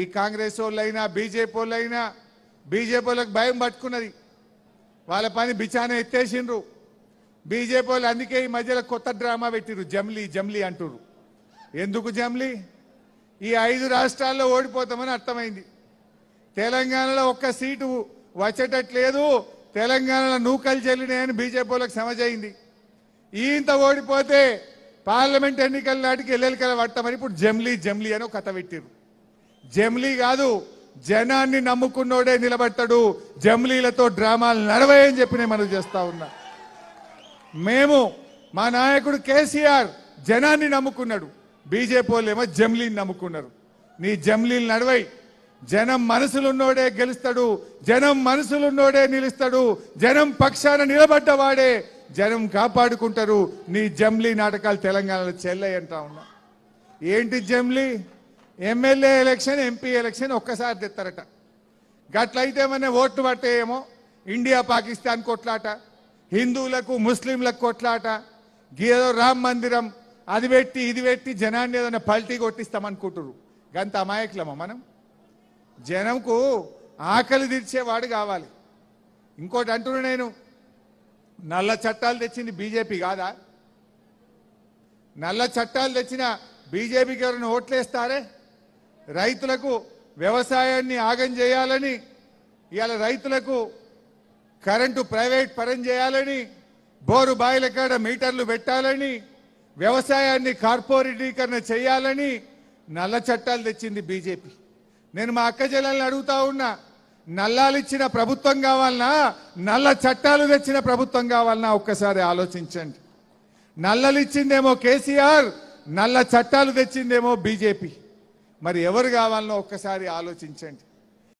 ఈ కాంగ్రెస్ వాళ్ళైనా బీజేపీ వాళ్ళైనా బీజేపీ వాళ్ళకి భయం పట్టుకున్నది వాళ్ళ పని బిచాన ఎత్తేసిండ్రు బీజేపీ వాళ్ళు అందుకే ఈ మధ్యలో కొత్త డ్రామా పెట్టిరు జమ్లీ జమ్లీ అంటురు ఎందుకు జమ్లీ ఈ ఐదు రాష్ట్రాల్లో ఓడిపోతామని అర్థమైంది తెలంగాణలో ఒక్క సీటు వచ్చేటట్లేదు తెలంగాణలో నూకలు చెల్లినాయని బీజేపీ వాళ్ళకి సమజైంది ఈంత ఓడిపోతే పార్లమెంట్ ఎన్నికల నాటికి ఎల్లెలికలు పట్టమని ఇప్పుడు జమ్లీ జమ్లీ అని కథ పెట్టిరు జమ్లీ కాదు జనాన్ని నమ్ముకున్నోడే నిలబడతాడు జమ్లీలతో డ్రామాలు అని చెప్పి నేను మనకు చేస్తా ఉన్నా మేము మా నాయకుడు కేసీఆర్ జనాన్ని నమ్ముకున్నాడు బీజేపీ వాళ్ళు ఏమో జమ్లీని నమ్ముకున్నారు నీ జమ్లీలు నడవై జనం మనసులున్నోడే గెలుస్తాడు జనం మనసులున్నోడే నిలుస్తాడు జనం పక్షాన నిలబడ్డవాడే జనం కాపాడుకుంటారు నీ జమ్లీ నాటకాలు తెలంగాణలో చెల్లయ్యంటా ఉన్నా ఏంటి జమ్లీ ఎమ్మెల్యే ఎలక్షన్ ఎంపీ ఎలక్షన్ ఒక్కసారి తెస్తారట గట్లయితే మన ఓట్లు పట్టేయేమో ఇండియా పాకిస్తాన్ కొట్లాట హిందువులకు ముస్లింలకు కొట్లాట గీదో రామ్ మందిరం అది పెట్టి ఇది పెట్టి జనాన్ని ఏదైనా పల్టీ కొట్టిస్తామనుకుంటున్నారు గంత అమాయకులమ్మా మనం జనంకు ఆకలి తీర్చేవాడు కావాలి ఇంకోటి అంటున్నా నేను నల్ల చట్టాలు తెచ్చింది బీజేపీ కాదా నల్ల చట్టాలు తెచ్చిన బీజేపీకి ఎవరైనా ఓట్లేస్తారే రైతులకు వ్యవసాయాన్ని ఆగం చేయాలని ఇవాళ రైతులకు కరెంటు ప్రైవేట్ పరం చేయాలని బోరు బాయిల కాడ మీటర్లు పెట్టాలని వ్యవసాయాన్ని కార్పొరేటీకరణ చేయాలని నల్ల చట్టాలు తెచ్చింది బీజేపీ నేను మా అక్క జిల్లాలను అడుగుతా ఉన్నా నల్లాలిచ్చిన ప్రభుత్వం కావాలన్నా నల్ల చట్టాలు తెచ్చిన ప్రభుత్వం కావాలన్నా ఒక్కసారి ఆలోచించండి నల్లలిచ్చిందేమో కేసీఆర్ నల్ల చట్టాలు తెచ్చిందేమో బీజేపీ మరి ఎవరు కావాలనో ఒక్కసారి ఆలోచించండి